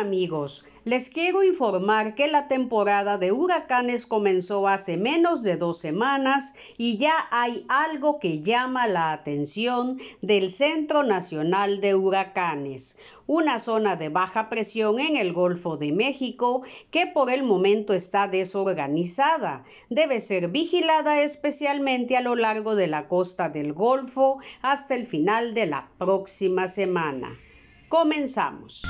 amigos, les quiero informar que la temporada de huracanes comenzó hace menos de dos semanas y ya hay algo que llama la atención del Centro Nacional de Huracanes, una zona de baja presión en el Golfo de México que por el momento está desorganizada. Debe ser vigilada especialmente a lo largo de la costa del Golfo hasta el final de la próxima semana. Comenzamos.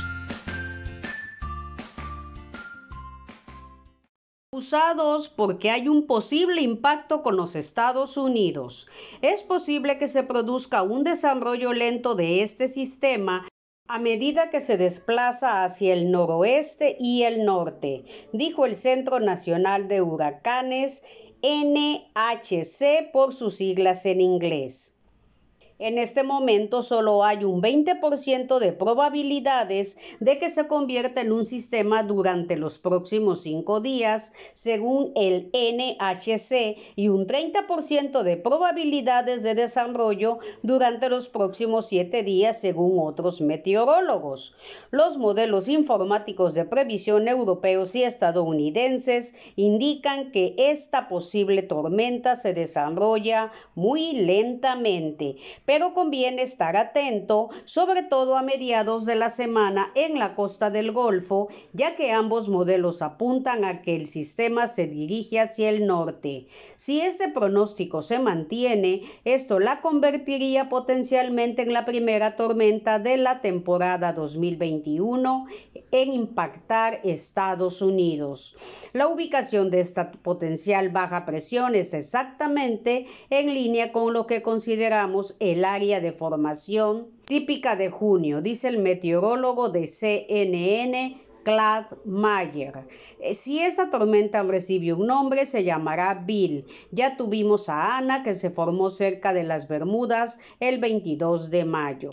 usados porque hay un posible impacto con los Estados Unidos. Es posible que se produzca un desarrollo lento de este sistema a medida que se desplaza hacia el noroeste y el norte, dijo el Centro Nacional de Huracanes NHC por sus siglas en inglés en este momento solo hay un 20% de probabilidades de que se convierta en un sistema durante los próximos cinco días, según el NHC, y un 30% de probabilidades de desarrollo durante los próximos siete días, según otros meteorólogos. Los modelos informáticos de previsión europeos y estadounidenses indican que esta posible tormenta se desarrolla muy lentamente pero conviene estar atento, sobre todo a mediados de la semana en la costa del Golfo, ya que ambos modelos apuntan a que el sistema se dirige hacia el norte. Si este pronóstico se mantiene, esto la convertiría potencialmente en la primera tormenta de la temporada 2021 en impactar Estados Unidos. La ubicación de esta potencial baja presión es exactamente en línea con lo que consideramos el el área de formación típica de junio, dice el meteorólogo de CNN Clad Mayer. Eh, si esta tormenta recibe un nombre, se llamará Bill. Ya tuvimos a Ana, que se formó cerca de las Bermudas el 22 de mayo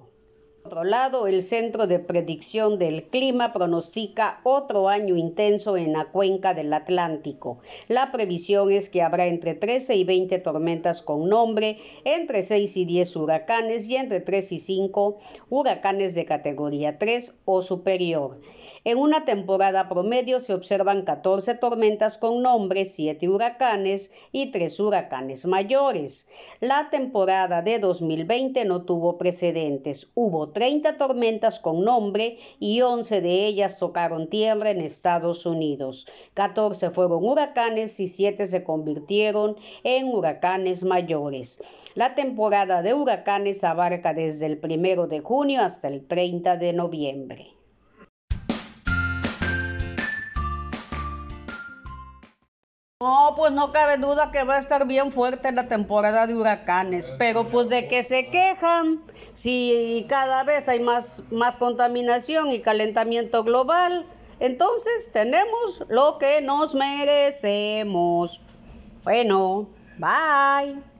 otro lado, el Centro de Predicción del Clima pronostica otro año intenso en la cuenca del Atlántico. La previsión es que habrá entre 13 y 20 tormentas con nombre, entre 6 y 10 huracanes y entre 3 y 5 huracanes de categoría 3 o superior. En una temporada promedio se observan 14 tormentas con nombre, 7 huracanes y 3 huracanes mayores. La temporada de 2020 no tuvo precedentes. Hubo 30 tormentas con nombre y 11 de ellas tocaron tierra en Estados Unidos. 14 fueron huracanes y 7 se convirtieron en huracanes mayores. La temporada de huracanes abarca desde el 1 de junio hasta el 30 de noviembre. No, pues no cabe duda que va a estar bien fuerte la temporada de huracanes, ah, pero pues de que se quejan, si cada vez hay más, más contaminación y calentamiento global, entonces tenemos lo que nos merecemos. Bueno, bye.